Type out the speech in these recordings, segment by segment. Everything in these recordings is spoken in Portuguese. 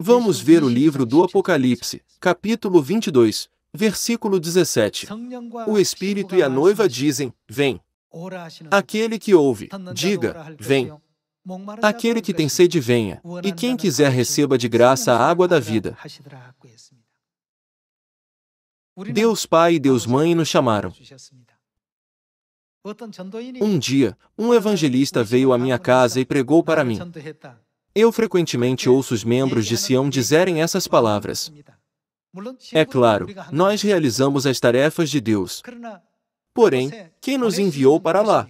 Vamos ver o livro do Apocalipse, capítulo 22, versículo 17. O Espírito e a noiva dizem: Vem. Aquele que ouve, diga: Vem. Aquele que tem sede, venha, e quem quiser, receba de graça a água da vida. Deus Pai e Deus Mãe nos chamaram. Um dia, um evangelista veio à minha casa e pregou para mim. Eu frequentemente ouço os membros de Sião dizerem essas palavras. É claro, nós realizamos as tarefas de Deus. Porém, quem nos enviou para lá?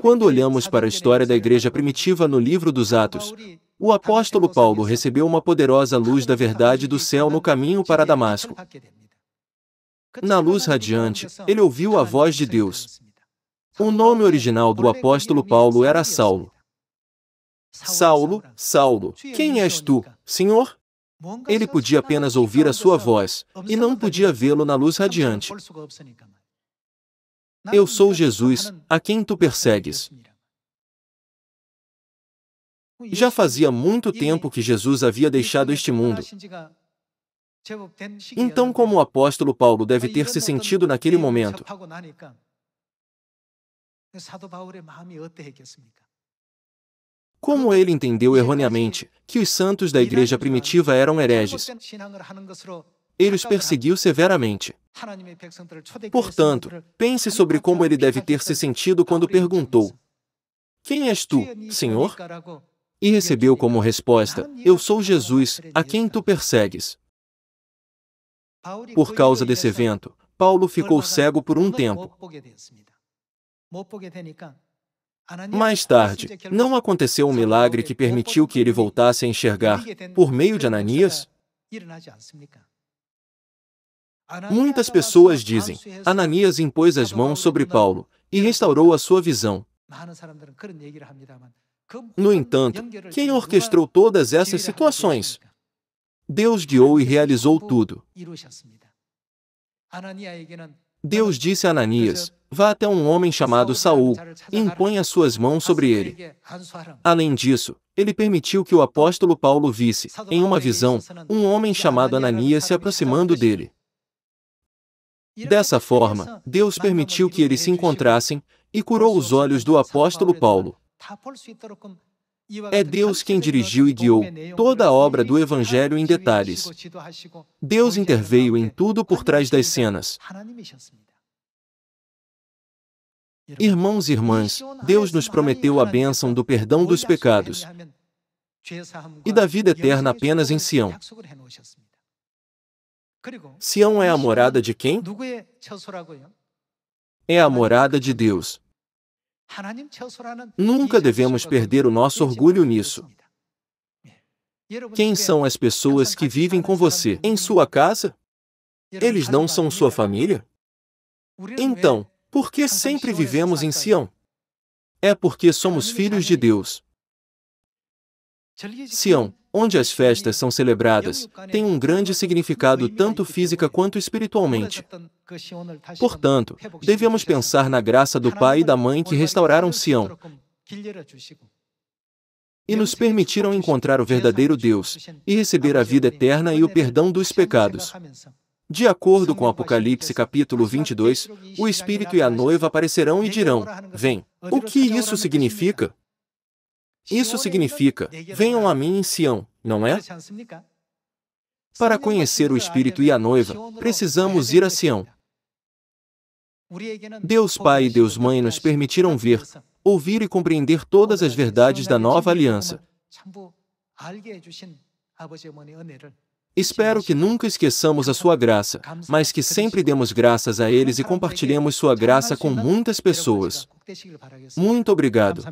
Quando olhamos para a história da igreja primitiva no livro dos Atos, o apóstolo Paulo recebeu uma poderosa luz da verdade do céu no caminho para Damasco. Na luz radiante, ele ouviu a voz de Deus. O nome original do apóstolo Paulo era Saulo. Saulo, Saulo, quem és tu, Senhor? Ele podia apenas ouvir a sua voz, e não podia vê-lo na luz radiante. Eu sou Jesus, a quem tu persegues. Já fazia muito tempo que Jesus havia deixado este mundo. Então, como o apóstolo Paulo deve ter se sentido naquele momento? Como ele entendeu erroneamente que os santos da igreja primitiva eram hereges, ele os perseguiu severamente. Portanto, pense sobre como ele deve ter se sentido quando perguntou: Quem és tu, Senhor? E recebeu como resposta: Eu sou Jesus, a quem tu persegues. Por causa desse evento, Paulo ficou cego por um tempo. Mais tarde, não aconteceu um milagre que permitiu que ele voltasse a enxergar por meio de Ananias? Muitas pessoas dizem: Ananias impôs as mãos sobre Paulo e restaurou a sua visão. No entanto, quem orquestrou todas essas situações? Deus guiou e realizou tudo. Deus disse a Ananias: Vá até um homem chamado Saul e impõe as suas mãos sobre ele. Além disso, ele permitiu que o apóstolo Paulo visse, em uma visão, um homem chamado Ananias se aproximando dele. Dessa forma, Deus permitiu que eles se encontrassem e curou os olhos do apóstolo Paulo. É Deus quem dirigiu e guiou toda a obra do Evangelho em detalhes. Deus interveio em tudo por trás das cenas. Irmãos e irmãs, Deus nos prometeu a bênção do perdão dos pecados e da vida eterna apenas em Sião. Sião é a morada de quem? É a morada de Deus. Nunca devemos perder o nosso orgulho nisso. Quem são as pessoas que vivem com você em sua casa? Eles não são sua família? Então, por que sempre vivemos em Sião? É porque somos filhos de Deus. Sião, onde as festas são celebradas, tem um grande significado tanto física quanto espiritualmente. Portanto, devemos pensar na graça do Pai e da Mãe que restauraram Sião e nos permitiram encontrar o verdadeiro Deus e receber a vida eterna e o perdão dos pecados. De acordo com Apocalipse capítulo 22, o Espírito e a noiva aparecerão e dirão: Vem. O que isso significa? Isso significa: venham a mim em Sião, não é? Para conhecer o Espírito e a noiva, precisamos ir a Sião. Deus Pai e Deus Mãe nos permitiram ver, ouvir e compreender todas as verdades da nova aliança. Espero que nunca esqueçamos a sua graça, mas que sempre demos graças a eles e compartilhemos sua graça com muitas pessoas. Muito obrigado.